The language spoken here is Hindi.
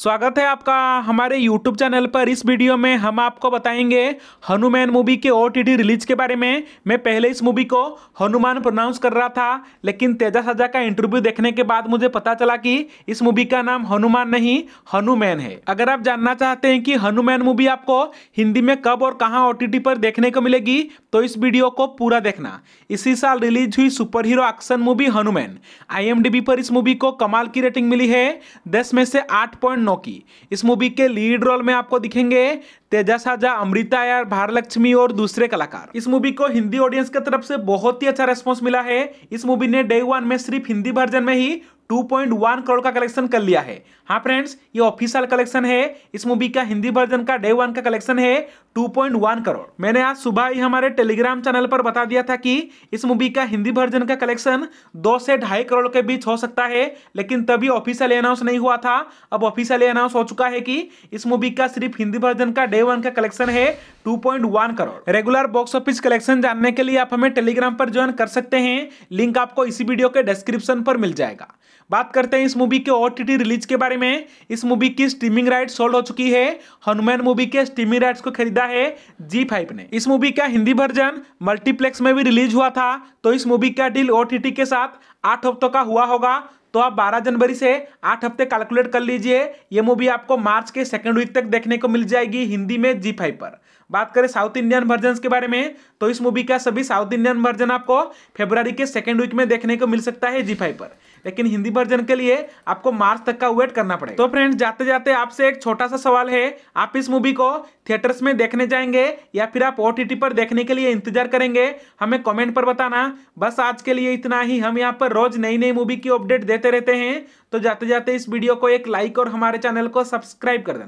स्वागत है आपका हमारे यूट्यूब चैनल पर इस वीडियो में हम आपको बताएंगे हनुमान मूवी के ओ रिलीज के बारे में मैं पहले इस मूवी को हनुमान प्रोनाउंस कर रहा था लेकिन तेजा सजा का इंटरव्यू देखने के बाद मुझे पता चला कि इस मूवी का नाम हनुमान नहीं हनुमान है अगर आप जानना चाहते हैं कि हनुमान मूवी आपको हिंदी में कब और कहाँ ओ पर देखने को मिलेगी तो इस वीडियो को पूरा देखना इसी साल रिलीज हुई superhero action movie HanuMan आई पर इस मूवी को कमाल की रेटिंग मिली है दस में से आठ नौकी इस मूवी के लीड रोल में आपको दिखेंगे तेजा साजा अमृता यार भारलक्ष्मी और दूसरे कलाकार इस मूवी को हिंदी ऑडियंस की तरफ से बहुत ही अच्छा रेस्पॉन्स मिला है इस मूवी ने डे वन में सिर्फ हिंदी वर्जन में ही 2.1 करोड़ का कलेक्शन कर लिया है हाँ फ्रेंड्स ये ऑफिशियल कलेक्शन है इस मूवी का हिंदी वर्जन का डे वन का कलेक्शन है 2.1 करोड़ मैंने आज सुबह ही हमारे टेलीग्राम चैनल पर बता दिया था कि इस मूवी का हिंदी वर्जन का कलेक्शन दो से ढाई करोड़ के बीच हो सकता है लेकिन तभी ऑफिशियल अनाउंस नहीं हुआ था अब ऑफिशियल अनाउंस हो चुका है कि इस मूवी का सिर्फ हिंदी वर्जन का डे वन का कलेक्शन है 2.1 crore regular box office collection जानने के लिए आप हमें टेलीग्राम पर ज्वाइन कर सकते हैं लिंक आपको इसी वीडियो के डिस्क्रिप्शन पर मिल जाएगा बात करते हैं इस मूवी के ओटीटी रिलीज के बारे में इस मूवी की स्ट्रीमिंग राइट सोल्ड हो चुकी है हनुमान मूवी के स्ट्रीमिंग राइट्स को खरीदा है जी फाइव ने इस मूवी का हिंदी वर्जन मल्टीप्लेक्स में भी रिलीज हुआ था तो इस मूवी का डील ओटीटी के साथ आठ हफ्तों का हुआ होगा तो आप 12 जनवरी से आठ हफ्ते कैलकुलेट कर लीजिए ये मूवी आपको मार्च के सेकेंड वीक तक देखने को मिल जाएगी हिंदी में जी फाइव पर बात करें साउथ इंडियन वर्जन के बारे में तो इस मूवी का सभी साउथ इंडियन वर्जन आपको फेब्रवरी के सेकेंड वीक में देखने को मिल सकता है जी फाइव पर लेकिन हिंदी वर्जन के लिए आपको मार्च तक का वेट करना पड़ेगा तो फ्रेंड्स जाते जाते आपसे एक छोटा सा सवाल है आप इस मूवी को थिएटर्स में देखने जाएंगे या फिर आप ओ पर देखने के लिए इंतजार करेंगे हमें कॉमेंट पर बताना बस आज के लिए इतना ही हम यहाँ पर रोज नई नई मूवी की अपडेट देते रहते हैं तो जाते जाते इस वीडियो को एक लाइक और हमारे चैनल को सब्सक्राइब कर देना